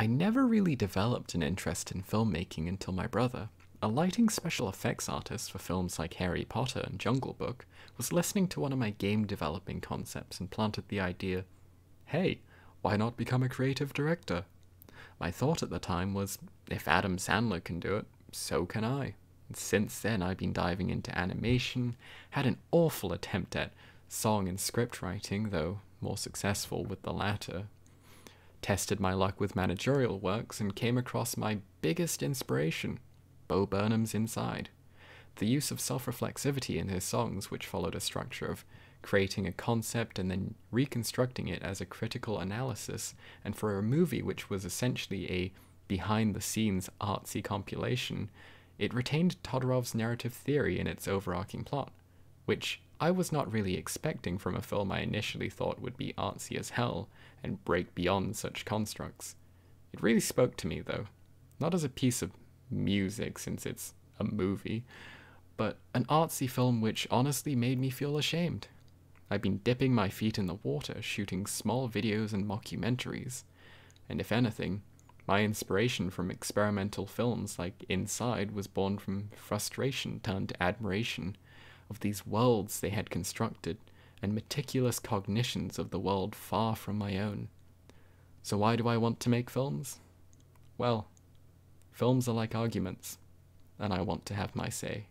I never really developed an interest in filmmaking until my brother, a lighting special effects artist for films like Harry Potter and Jungle Book, was listening to one of my game developing concepts and planted the idea hey, why not become a creative director? My thought at the time was if Adam Sandler can do it, so can I. And since then, I've been diving into animation, had an awful attempt at song and script writing, though more successful with the latter, tested my luck with managerial works, and came across my biggest inspiration, Bo Burnham's Inside. The use of self reflexivity in his songs, which followed a structure of creating a concept and then reconstructing it as a critical analysis, and for a movie which was essentially a behind the scenes artsy compilation, it retained Todorov's narrative theory in its overarching plot which I was not really expecting from a film I initially thought would be artsy as hell and break beyond such constructs. It really spoke to me, though. Not as a piece of music, since it's a movie, but an artsy film which honestly made me feel ashamed. I've been dipping my feet in the water, shooting small videos and mockumentaries, and if anything, my inspiration from experimental films like Inside was born from frustration turned to admiration of these worlds they had constructed, and meticulous cognitions of the world far from my own. So, why do I want to make films? Well, films are like arguments, and I want to have my say.